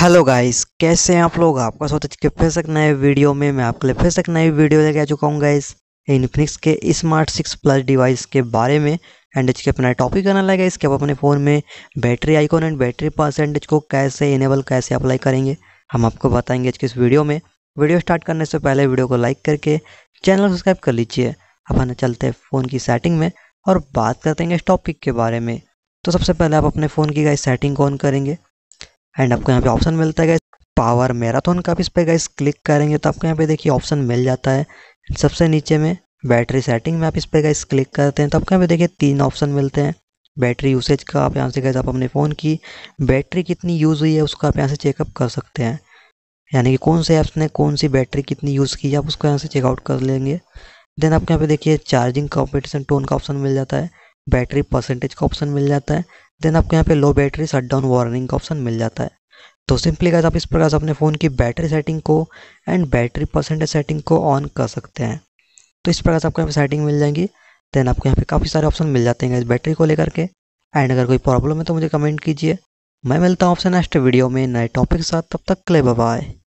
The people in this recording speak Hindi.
हेलो गाइस कैसे हैं आप लोग आपका स्वागत है फिर से नए वीडियो में मैं आपके लिए फिर से नई वीडियो लेके आ चुका हूँ गाइस इनफिनिक्स के स्मार्ट सिक्स प्लस डिवाइस के बारे में एंड के अपना टॉपिक करना लगा इसके आप अपने फ़ोन में battery icon and battery percentage को कैसे इनेबल कैसे अप्लाई करेंगे हम आपको बताएंगे आज के इस वीडियो में वीडियो स्टार्ट करने से पहले वीडियो को लाइक करके चैनल को सब्सक्राइब कर लीजिए अपन चलते हैं फ़ोन की सेटिंग में और बात करते हैं इस टॉपिक के बारे में तो सबसे पहले आप अपने फ़ोन की गाइस सेटिंग को ऑन करेंगे एंड आपको यहाँ पे ऑप्शन मिलता है पावर मैराथन का आप इस पर गाइस क्लिक करेंगे तो आपको यहाँ पे देखिए ऑप्शन मिल जाता है सबसे नीचे में बैटरी सेटिंग में आप इस पर गाइस क्लिक करते हैं तो आपको यहाँ पे देखिए तीन ऑप्शन मिलते हैं बैटरी यूसेज का आप यहाँ से गाइस आप अपने फ़ोन की बैटरी कितनी यूज़ हुई है उसका आप यहाँ से चेकअप कर सकते हैं यानी कि कौन से ऐप्स ने कौन सी बैटरी कितनी यूज़ की है आप उसको यहाँ से चेकआउट कर लेंगे देन आपको यहाँ पे देखिए चार्जिंग कॉम्पिटिशन टोन का ऑप्शन मिल जाता है बैटरी परसेंटेज का ऑप्शन मिल जाता है देन आपको यहाँ पे low battery shut down warning का ऑप्शन मिल जाता है तो सिंपली गाइस आप इस प्रकार से अपने फ़ोन की बैटरी सेटिंग को एंड बैटरी परसेंटेज सेटिंग को ऑन कर सकते हैं तो इस प्रकार से आपको यहाँ पे सेटिंग मिल जाएंगी देन आपको यहाँ पे काफ़ी सारे ऑप्शन मिल जाते हैं इस बैटरी को लेकर के एंड अगर कोई प्रॉब्लम है तो मुझे कमेंट कीजिए मैं मिलता हूँ आपसे नेक्स्ट वीडियो में नए टॉपिक के साथ तब तक क्ले बाय